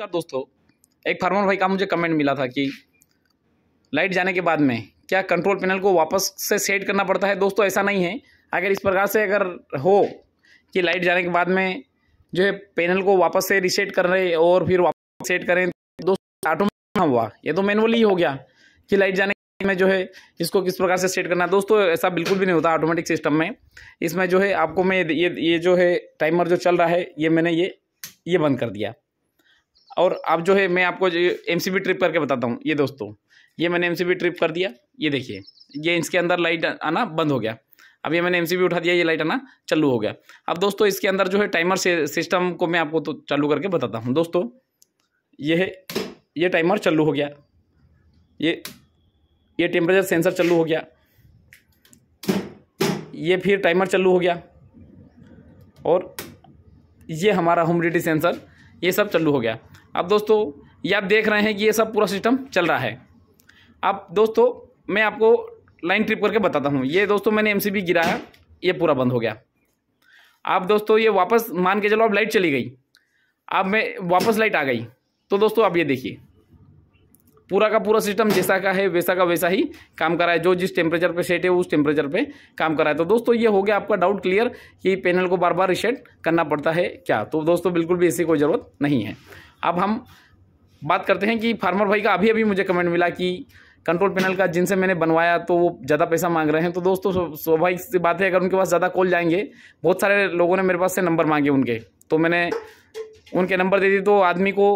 नमस्कार दोस्तों एक फार्मर भाई का मुझे कमेंट मिला था कि लाइट जाने के बाद में क्या कंट्रोल पैनल को वापस से सेट करना पड़ता है दोस्तों ऐसा नहीं है अगर इस प्रकार से अगर हो कि लाइट जाने के बाद में जो है पैनल को वापस से रिसेट कर रहे और फिर वापस सेट करें दोस्तों ऑटोमेटिक हुआ ये तो मैनुअली हो गया कि लाइट जाने में जो है इसको किस प्रकार से सेट करना है दोस्तों ऐसा बिल्कुल भी नहीं होता ऑटोमेटिक सिस्टम में इसमें जो है आपको मैं ये ये जो है टाइमर जो चल रहा है ये मैंने ये ये बंद कर दिया और अब जो है मैं आपको एम ट्रिप करके बताता हूँ ये दोस्तों ये मैंने एम ट्रिप कर दिया ये देखिए ये इसके अंदर लाइट आना बंद हो गया अब ये मैंने एम उठा दिया ये लाइट आना चालू हो गया अब दोस्तों इसके अंदर जो है टाइमर सिस्टम को मैं आपको तो चालू करके बताता हूँ दोस्तों ये है ये टाइमर चालू हो गया ये ये टेम्परेचर सेंसर चालू हो गया ये फिर टाइमर चालू हो गया और ये हमारा ह्यूमिडिटी सेंसर ये सब चालू हो गया अब दोस्तों ये आप देख रहे हैं कि ये सब पूरा सिस्टम चल रहा है अब दोस्तों मैं आपको लाइन ट्रिप करके बताता हूँ ये दोस्तों मैंने एम गिराया ये पूरा बंद हो गया आप दोस्तों ये वापस मान के चलो अब लाइट चली गई अब मैं वापस लाइट आ गई तो दोस्तों आप ये देखिए पूरा का पूरा सिस्टम जैसा का है वैसा का वैसा ही काम कर रहा है जो जिस टेम्परेचर पे सेट है उस टेम्परेचर पे काम कर रहा है तो दोस्तों ये हो गया आपका डाउट क्लियर कि पैनल को बार बार रिसेट करना पड़ता है क्या तो दोस्तों बिल्कुल भी ऐसी कोई ज़रूरत नहीं है अब हम बात करते हैं कि फार्मर भाई का अभी अभी मुझे कमेंट मिला कि कंट्रोल पैनल का जिनसे मैंने बनवाया तो वो ज़्यादा पैसा मांग रहे हैं तो दोस्तों स्वाभाविक सी बात है अगर उनके पास ज़्यादा कॉल जाएंगे बहुत सारे लोगों ने मेरे पास से नंबर मांगे उनके तो मैंने उनके नंबर दे दिए तो आदमी को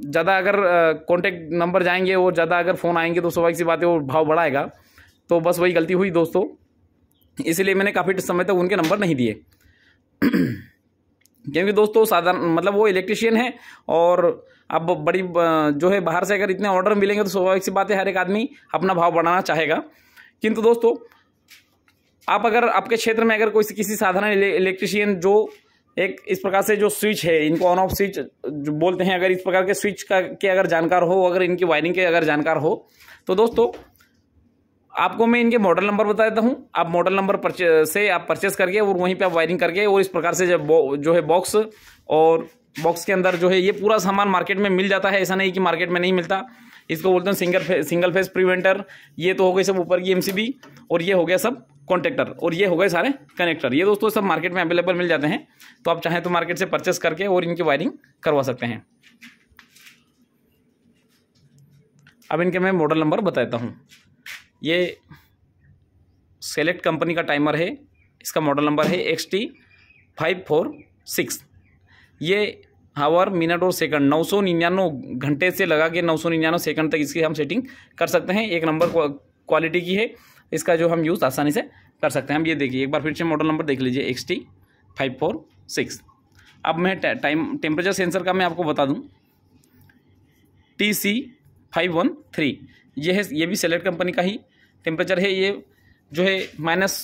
ज़्यादा अगर कॉन्टैक्ट नंबर जाएंगे और ज़्यादा अगर फ़ोन आएंगे तो स्वाभाविक सी बात है वो भाव बढ़ाएगा तो बस वही गलती हुई दोस्तों इसीलिए मैंने काफ़ी समय तक उनके नंबर नहीं दिए क्योंकि दोस्तों साधारण मतलब वो इलेक्ट्रिशियन है और अब बड़ी जो है बाहर से अगर इतने ऑर्डर मिलेंगे तो स्वाभाविक सी बात है हर एक आदमी अपना भाव बढ़ाना चाहेगा किंतु दोस्तों आप अगर आपके क्षेत्र में अगर कोई किसी साधारण इलेक्ट्रिशियन जो एक इस प्रकार से जो स्विच है इनको ऑन ऑफ स्विच बोलते हैं अगर इस प्रकार के स्विच का के अगर जानकार हो अगर इनकी वायरिंग के अगर जानकार हो तो दोस्तों आपको मैं इनके मॉडल नंबर बता देता हूँ आप मॉडल नंबर से आप परचेस करके और वहीं पे आप वायरिंग करके और इस प्रकार से जब जो है बॉक्स और बॉक्स के अंदर जो है ये पूरा सामान मार्केट में मिल जाता है ऐसा नहीं कि मार्केट में नहीं मिलता इसको बोलते हैं सिंगल फे, सिंगल फेस प्रिवेंटर ये तो हो गई सब ऊपर की एमसीबी और ये हो गया सब कॉन्टेक्टर और ये हो गए सारे कनेक्टर ये दोस्तों सब मार्केट में अवेलेबल मिल जाते हैं तो आप चाहें तो मार्केट से परचेस करके और इनकी वायरिंग करवा सकते हैं अब इनके मैं मॉडल नंबर बताता हूँ ये सेलेक्ट कंपनी का टाइमर है इसका मॉडल नंबर है X T five four six ये हावर मिनट और सेकंड नौ सौ निन्यानवे घंटे से लगा के नौ सौ निन्यानवे सेकंड तक इसकी हम सेटिंग कर सकते हैं एक नंबर क्वालिटी की है इसका जो हम यूज़ आसानी से कर सकते हैं हम ये देखिए एक बार फिर से मॉडल नंबर देख लीजिए X T five four six अब मैं टाइम टेम्परेचर सेंसर का मैं आपको बता दूँ T C five one three ये है ये भी सेलेक्ट कंपनी का ही टेम्परेचर है ये जो है माइनस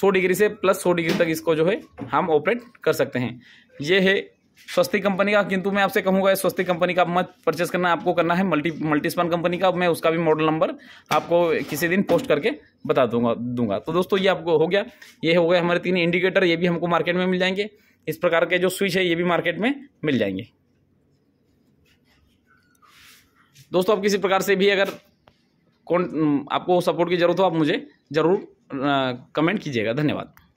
सौ डिग्री से प्लस सौ डिग्री तक इसको जो है हम ऑपरेट कर सकते हैं ये है स्वस्ती कंपनी का किंतु मैं आपसे कहूँगा स्वस्ती कंपनी का मत परचेस करना आपको करना है मल्टी मल्टीस्पान कंपनी का मैं उसका भी मॉडल नंबर आपको किसी दिन पोस्ट करके बता दूंगा दूंगा तो दोस्तों ये आपको हो गया ये हो गया हमारे तीन इंडिकेटर ये भी हमको मार्केट में मिल जाएंगे इस प्रकार के जो स्विच है ये भी मार्केट में मिल जाएंगे दोस्तों आप किसी प्रकार से भी अगर कौन आपको सपोर्ट की ज़रूरत हो आप मुझे ज़रूर कमेंट कीजिएगा धन्यवाद